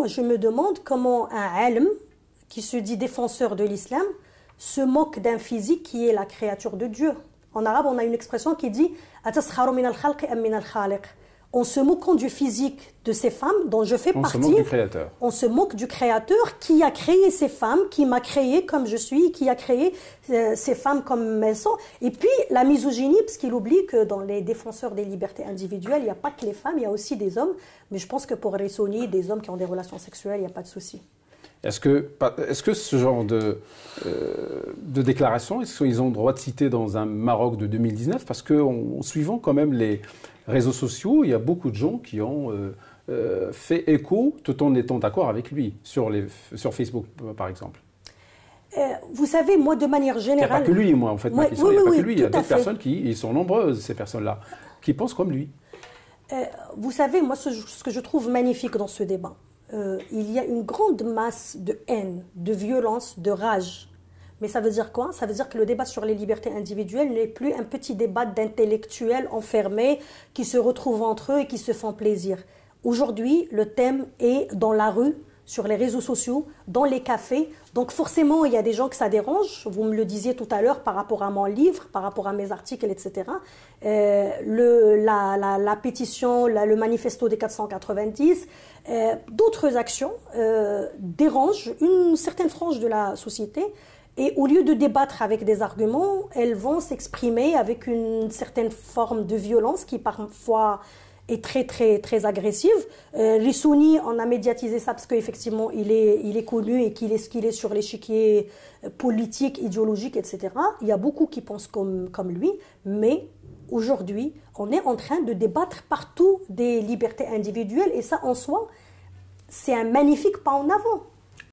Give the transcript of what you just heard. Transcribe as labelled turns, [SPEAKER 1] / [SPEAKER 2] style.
[SPEAKER 1] Moi, je me demande comment un alim qui se dit défenseur de l'islam se moque d'un physique qui est la créature de Dieu. En arabe, on a une expression qui dit min al min al-khaliq en se moquant du physique de ces femmes dont je fais partie. On se moque du créateur. On se moque du créateur qui a créé ces femmes, qui m'a créé comme je suis, qui a créé euh, ces femmes comme elles sont. Et puis la misogynie, parce qu'il oublie que dans les défenseurs des libertés individuelles, il n'y a pas que les femmes, il y a aussi des hommes. Mais je pense que pour Ressoni, des hommes qui ont des relations sexuelles, il n'y a pas de souci.
[SPEAKER 2] Est-ce que, est que ce genre de, euh, de déclaration, est-ce qu'ils ont droit de citer dans un Maroc de 2019 Parce que en, suivant quand même les réseaux sociaux, il y a beaucoup de gens qui ont euh, euh, fait écho tout en étant d'accord avec lui sur, les, sur Facebook, par exemple.
[SPEAKER 1] vous savez, moi, de manière générale. Il n'y a pas que lui, moi, en fait. il n'y a oui, pas que lui. Il y a personnes
[SPEAKER 2] qui ils sont nombreuses, ces personnes-là, qui
[SPEAKER 1] pensent comme lui. vous savez, moi, ce que je trouve magnifique dans ce débat, euh, il y a une grande masse de haine, de violence, de rage. Mais ça veut dire quoi Ça veut dire que le débat sur les libertés individuelles n'est plus un petit débat d'intellectuels enfermés qui se retrouvent entre eux et qui se font plaisir. Aujourd'hui, le thème est dans la rue, sur les réseaux sociaux, dans les cafés. Donc forcément, il y a des gens que ça dérange. Vous me le disiez tout à l'heure par rapport à mon livre, par rapport à mes articles, etc. Euh, la, pétition, le manifesto des 490, euh, d'autres actions euh, dérangent une certaine frange de la société. Et au lieu de débattre avec des arguments, elles vont s'exprimer avec une certaine forme de violence qui parfois est très très très agressive. Euh, les Sunnis, on a médiatisé ça parce qu'effectivement il est il est connu et qu'il est ce qu'il est sur l'échiquier euh, politique, idéologique, etc. Il y a beaucoup qui pensent comme comme lui, mais aujourd'hui on est en train de débattre partout des libertés individuelles et ça en soi c'est un magnifique pas en avant